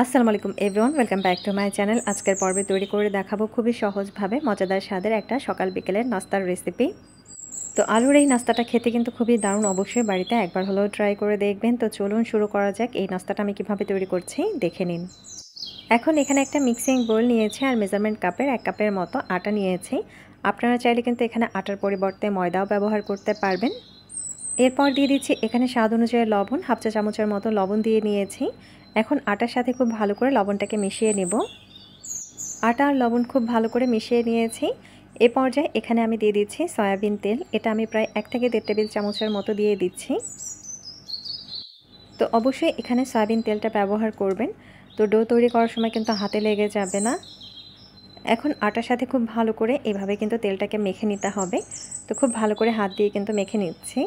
আসসালামু আলাইকুম everyone welcome back to my channel আজকের পর্বে তৈরি করে দেখাবো খুবই সহজভাবে মজাদার স্বাদের একটা সকাল বিকেলের নাস্তার রেসিপি তো আলুর এই নাস্তাটা খেতে কিন্তু খুবই দারুণ অবশ্যই বাড়িতে একবার হলেও ট্রাই করে দেখবেন তো চলুন শুরু করা যাক এই নাস্তাটা আমি কীভাবে তৈরি করছি দেখে নিন এখন এখানে একটা মিক্সিং বোল নিয়েছি আর মেজারমেন্ট কাপের এক কাপের মতো আটা নিয়েছি আপনারা চাইলে কিন্তু এখানে আটার পরিবর্তে ময়দাও ব্যবহার করতে পারবেন এরপর দিয়ে দিচ্ছি এখানে স্বাদ অনুযায়ী লবণ হাফ চা চামচের মতো লবণ দিয়ে নিয়েছি এখন আটার সাথে খুব ভালো করে লবণটাকে মিশিয়ে নেব আটা আর লবণ খুব ভালো করে মিশিয়ে নিয়েছি এ পর্যায়ে এখানে আমি দিয়ে দিচ্ছি সয়াবিন তেল এটা আমি প্রায় এক থেকে দেড় টেবিল চামচের মতো দিয়ে দিচ্ছি তো অবশ্যই এখানে সয়াবিন তেলটা ব্যবহার করবেন তো ডো তৈরি করার সময় কিন্তু হাতে লেগে যাবে না এখন আটার সাথে খুব ভালো করে এভাবে কিন্তু তেলটাকে মেখে নিতে হবে তো খুব ভালো করে হাত দিয়ে কিন্তু মেখে নিচ্ছি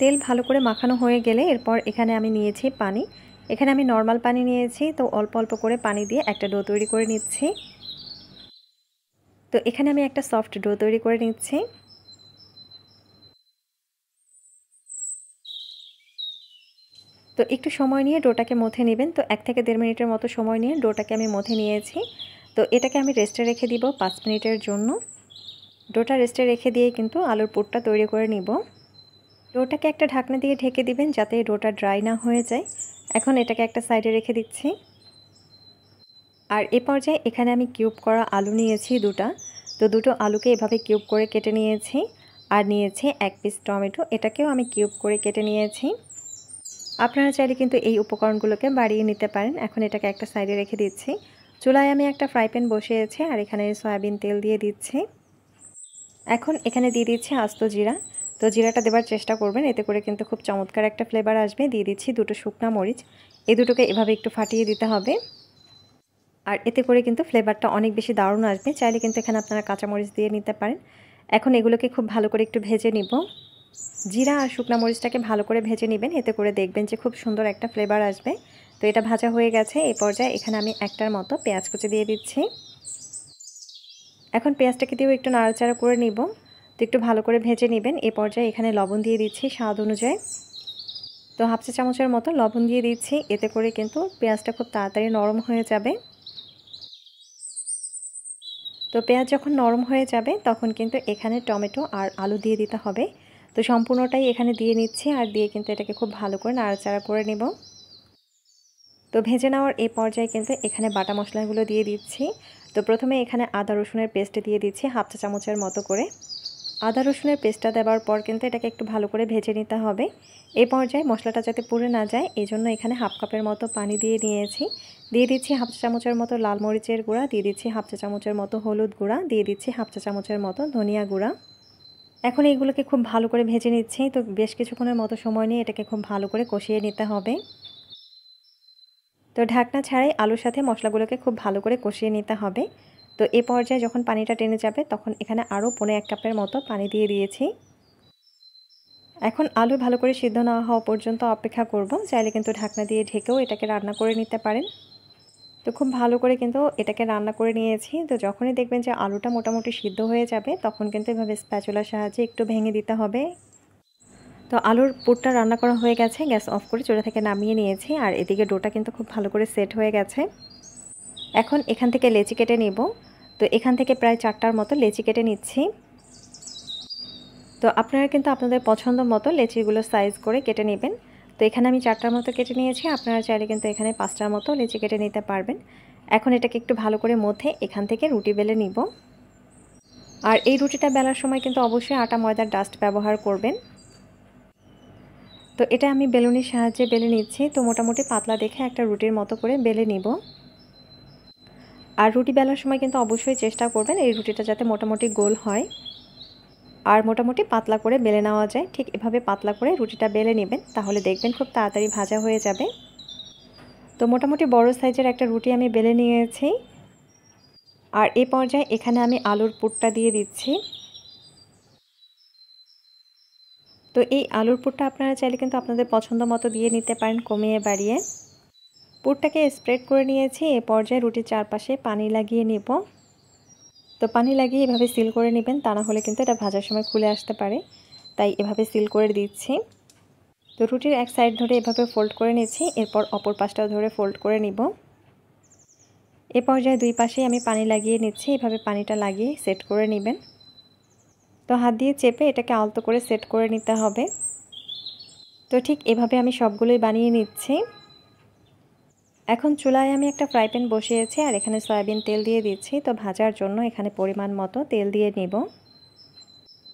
তেল ভালো করে মাখানো হয়ে গেলে এরপর এখানে আমি নিয়েছি পানি এখানে আমি নর্মাল পানি নিয়েছি তো অল্প অল্প করে পানি দিয়ে একটা ডো তৈরি করে নিচ্ছি তো এখানে আমি একটা সফট ডো তৈরি করে নিচ্ছি তো একটু সময় নিয়ে ডোটাকে মথে নেবেন তো এক থেকে দেড় মিনিটের মতো সময় নিয়ে ডোটাকে আমি মথে নিয়েছি তো এটাকে আমি রেস্টে রেখে দিব পাঁচ মিনিটের জন্য ডোটা রেস্টে রেখে দিয়ে কিন্তু আলুর পুরটা তৈরি করে নিব রোটাকে একটা ঢাকনা দিয়ে ঢেকে দিবেন যাতে রোটা ড্রাই না হয়ে যায় এখন এটাকে একটা সাইডে রেখে দিচ্ছি আর এ পর্যায়ে এখানে আমি কিউব করা আলু নিয়েছি দুটা তো দুটো আলুকে এভাবে কিউব করে কেটে নিয়েছি আর নিয়েছি এক পিস টমেটো এটাকেও আমি কিউব করে কেটে নিয়েছি আপনারা চাইলে কিন্তু এই উপকরণগুলোকে বাড়িয়ে নিতে পারেন এখন এটাকে একটা সাইডে রেখে দিচ্ছি চুলায় আমি একটা ফ্রাই প্যান বসিয়েছি আর এখানে সয়াবিন তেল দিয়ে দিচ্ছি এখন এখানে দিয়ে দিচ্ছি আস্ত জিরা তো জিরাটা দেবার চেষ্টা করবেন এতে করে কিন্তু খুব চমৎকার একটা ফ্লেভার আসবে দিয়ে দিচ্ছি দুটো শুকনা মরিচ এই দুটোকে এভাবে একটু ফাটিয়ে দিতে হবে আর এতে করে কিন্তু ফ্লেভারটা অনেক বেশি দারুণ আসবে চাইলে কিন্তু এখানে আপনারা কাঁচামরিচ দিয়ে নিতে পারেন এখন এগুলোকে খুব ভালো করে একটু ভেজে নিব জিরা আর শুকনা মরিচটাকে ভালো করে ভেজে নেবেন এতে করে দেখবেন যে খুব সুন্দর একটা ফ্লেভার আসবে তো এটা ভাজা হয়ে গেছে এই পর্যায়ে এখানে আমি একটার মতো পেঁয়াজ কুচি দিয়ে দিচ্ছি এখন পেঁয়াজটাকে দিয়েও একটু নাড়াচাড়া করে নিব তো একটু ভালো করে ভেজে নেবেন এ পর্যায়ে এখানে লবণ দিয়ে দিচ্ছি স্বাদ অনুযায়ী তো হাফ চা চামচের মতো লবণ দিয়ে দিচ্ছি এতে করে কিন্তু পেঁয়াজটা খুব তাড়াতাড়ি নরম হয়ে যাবে তো পেঁয়াজ যখন নরম হয়ে যাবে তখন কিন্তু এখানে টমেটো আর আলু দিয়ে দিতে হবে তো সম্পূর্ণটাই এখানে দিয়ে নিচ্ছি আর দিয়ে কিন্তু এটাকে খুব ভালো করে নাড়াচাড়া করে নেব তো ভেজে নেওয়ার এই পর্যায়ে কিন্তু এখানে বাটা মশলাগুলো দিয়ে দিচ্ছি তো প্রথমে এখানে আদা রসুনের পেস্ট দিয়ে দিচ্ছি হাফ চা চামচের মতো করে আদা রসুনের পেস্টটা দেওয়ার পর কিন্তু এটাকে একটু ভালো করে ভেজে নিতে হবে এ পর্যায়ে মশলাটা যাতে পুড়ে না যায় এই জন্য এখানে হাফ কাপের মতো পানি দিয়ে নিয়েছি দিয়ে দিচ্ছি হাফ চা চামচের মতো লাল মরিচের গুঁড়া দিয়ে দিচ্ছি হাফ চা চামচের মতো হলুদ গুঁড়া দিয়ে দিচ্ছি হাফ চা চামচের মতো ধনিয়া গুঁড়া এখন এইগুলোকে খুব ভালো করে ভেজে নিচ্ছি তো বেশ কিছুক্ষণের মতো সময় নিয়ে এটাকে খুব ভালো করে কষিয়ে নিতে হবে তো ঢাকনা ছাড়াই আলুর সাথে মশলাগুলোকে খুব ভালো করে কষিয়ে নিতে হবে তো এ পর্যায়ে যখন পানিটা টেনে যাবে তখন এখানে আরও পনেরো এক কাপের মতো পানি দিয়ে দিয়েছি এখন আলু ভালো করে সিদ্ধ না হওয়া পর্যন্ত অপেক্ষা করব চাইলে কিন্তু ঢাকনা দিয়ে ঢেকেও এটাকে রান্না করে নিতে পারেন তো খুব ভালো করে কিন্তু এটাকে রান্না করে নিয়েছি তো যখনই দেখবেন যে আলুটা মোটামুটি সিদ্ধ হয়ে যাবে তখন কিন্তু এভাবে স্প্যাচুলার সাহায্যে একটু ভেঙে দিতে হবে তো আলুর পুরটা রান্না করা হয়ে গেছে গ্যাস অফ করে চোরা থেকে নামিয়ে নিয়েছি আর এদিকে ডোটা কিন্তু খুব ভালো করে সেট হয়ে গেছে এখন এখান থেকে লেচি কেটে নিব তো এখান থেকে প্রায় চারটার মতো লেচি কেটে নিচ্ছি তো আপনারা কিন্তু আপনাদের পছন্দ মতো লেচিগুলো সাইজ করে কেটে নেবেন তো এখানে আমি চারটার মতো কেটে নিয়েছি আপনারা চাইলে কিন্তু এখানে পাঁচটার মতো লেচি কেটে নিতে পারবেন এখন এটাকে একটু ভালো করে মধ্যে এখান থেকে রুটি বেলে নিব আর এই রুটিটা বেলার সময় কিন্তু অবশ্যই আটা ময়দার ডাস্ট ব্যবহার করবেন তো এটা আমি বেলুনের সাহায্যে বেলে নিচ্ছি তো মোটামুটি পাতলা দেখে একটা রুটির মতো করে বেলে নিব আর রুটি বেলার সময় কিন্তু অবশ্যই চেষ্টা করবেন এই রুটিটা যাতে মোটামুটি গোল হয় আর মোটামুটি পাতলা করে বেলে নেওয়া যায় ঠিক এভাবে পাতলা করে রুটিটা বেলে নেবেন তাহলে দেখবেন খুব তাড়াতাড়ি ভাজা হয়ে যাবে তো মোটামুটি বড় সাইজের একটা রুটি আমি বেলে নিয়েছি আর এ পর্যায়ে এখানে আমি আলুর পুরটা দিয়ে দিচ্ছি তো এই আলুর পুরটা আপনারা চাইলে কিন্তু আপনাদের পছন্দ মতো দিয়ে নিতে পারেন কমিয়ে বাড়িয়ে পুরটাকে স্প্রেড করে নিয়েছি এ পর্যায়ে রুটির চারপাশে পানি লাগিয়ে নেব তো পানি লাগিয়ে এভাবে সিল করে নেবেন তা না হলে কিন্তু এটা ভাজার সময় খুলে আসতে পারে তাই এভাবে সিল করে দিচ্ছি তো রুটির এক সাইড ধরে এভাবে ফোল্ড করে নিয়েছি এরপর অপর পাশটাও ধরে ফোল্ড করে নিব এ পর্যায়ে দুই পাশে আমি পানি লাগিয়ে নিচ্ছি এভাবে পানিটা লাগিয়ে সেট করে নেবেন তো হাত দিয়ে চেপে এটাকে আলতো করে সেট করে নিতে হবে তো ঠিক এভাবে আমি সবগুলোই বানিয়ে নিচ্ছি এখন চুলায় আমি একটা ফ্রাই প্যান বসিয়েছি আর এখানে সয়াবিন তেল দিয়ে দিচ্ছি তো ভাজার জন্য এখানে পরিমাণ মতো তেল দিয়ে নিব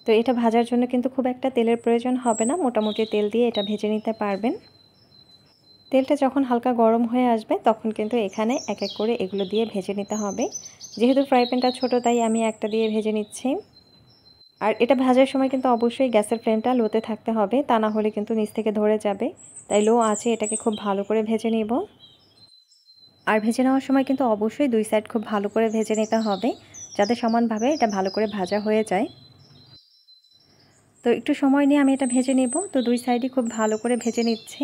তো এটা ভাজার জন্য কিন্তু খুব একটা তেলের প্রয়োজন হবে না মোটামুটি তেল দিয়ে এটা ভেজে নিতে পারবেন তেলটা যখন হালকা গরম হয়ে আসবে তখন কিন্তু এখানে এক এক করে এগুলো দিয়ে ভেজে নিতে হবে যেহেতু ফ্রাই প্যানটা ছোটো তাই আমি একটা দিয়ে ভেজে নিচ্ছি আর এটা ভাজার সময় কিন্তু অবশ্যই গ্যাসের ফ্লেমটা লোতে থাকতে হবে তা না হলে কিন্তু নিচ থেকে ধরে যাবে তাই লো আছে এটাকে খুব ভালো করে ভেজে নেব আর ভেজে নেওয়ার সময় কিন্তু অবশ্যই দুই সাইড খুব ভালো করে ভেজে নিতে হবে যাতে সমানভাবে এটা ভালো করে ভাজা হয়ে যায় তো একটু সময় নিয়ে আমি এটা ভেজে নেব তো দুই সাইডই খুব ভালো করে ভেজে নিচ্ছি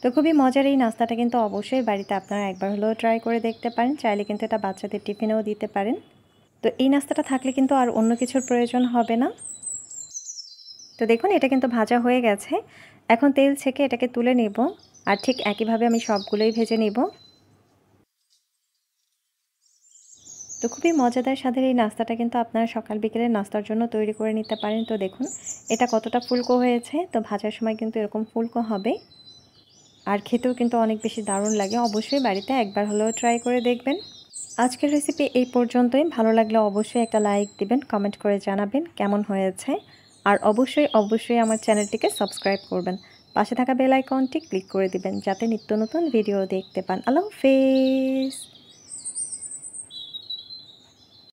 তো খুবই মজার এই নাস্তাটা কিন্তু অবশ্যই বাড়িতে আপনারা একবার হলেও ট্রাই করে দেখতে পারেন চাইলে কিন্তু এটা বাচ্চাদের টিফিনেও দিতে পারেন তো এই নাস্তাটা থাকলে কিন্তু আর অন্য কিছুর প্রয়োজন হবে না তো দেখুন এটা কিন্তু ভাজা হয়ে গেছে এখন তেল ছেঁকে এটাকে তুলে নেব আর ঠিক একইভাবে আমি সবগুলোই ভেজে নেব তো খুবই মজাদার স্বাদের এই নাস্তাটা কিন্তু আপনারা সকাল বিকেলে নাস্তার জন্য তৈরি করে নিতে পারেন তো দেখুন এটা কতটা ফুলকো হয়েছে তো ভাজার সময় কিন্তু এরকম ফুলকো হবে আর খেতেও কিন্তু অনেক বেশি দারুণ লাগে অবশ্যই বাড়িতে একবার হলেও ট্রাই করে দেখবেন আজকের রেসিপি এই পর্যন্তই ভালো লাগলে অবশ্যই একটা লাইক দিবেন কমেন্ট করে জানাবেন কেমন হয়েছে আর অবশ্যই অবশ্যই আমার চ্যানেলটিকে সাবস্ক্রাইব করবেন পাশে থাকা বেল আইকনটি ক্লিক করে দিবেন যাতে নিত্য নতুন ভিডিও দেখতে পান আল্লাহ হাফেজ